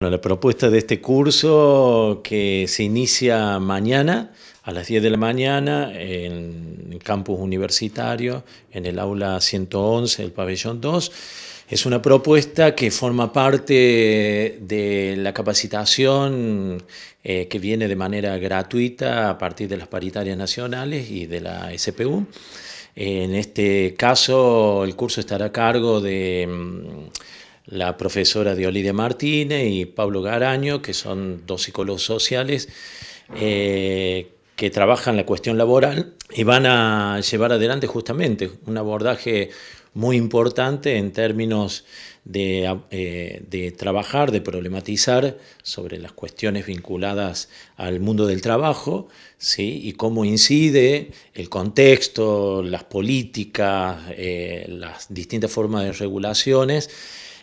la propuesta de este curso que se inicia mañana a las 10 de la mañana en el campus universitario, en el aula 111 del pabellón 2, es una propuesta que forma parte de la capacitación eh, que viene de manera gratuita a partir de las paritarias nacionales y de la SPU. En este caso, el curso estará a cargo de mm, la profesora Diolide Martínez y Pablo Garaño, que son dos psicólogos sociales eh, que trabajan la cuestión laboral y van a llevar adelante justamente un abordaje muy importante en términos eh, de, trabajar, de problematizar sobre las cuestiones vinculadas al mundo del trabajo ¿sí? y cómo incide el contexto, las políticas, eh, las distintas formas de regulaciones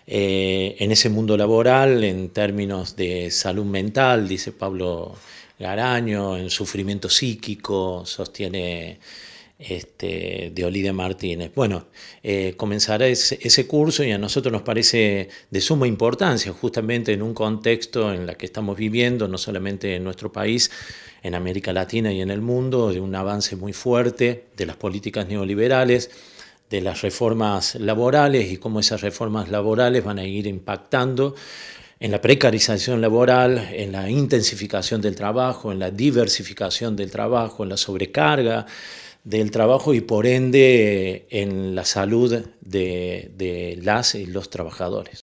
eh, en ese mundo laboral en términos de salud mental, dice Pablo Garaño, en sufrimiento psíquico, sostiene este, de Martínez. Bueno, eh, comenzará ese, ese, curso y a nosotros nos parece de suma importancia, justamente en un contexto en el que estamos viviendo, no solamente en nuestro país, en América Latina y en el mundo, de un avance muy fuerte de las políticas neoliberales de las reformas laborales y cómo esas reformas laborales van a ir impactando en la precarización laboral, en la intensificación del trabajo, en la diversificación del trabajo, en la sobrecarga del trabajo y por ende en la salud de, las y los trabajadores.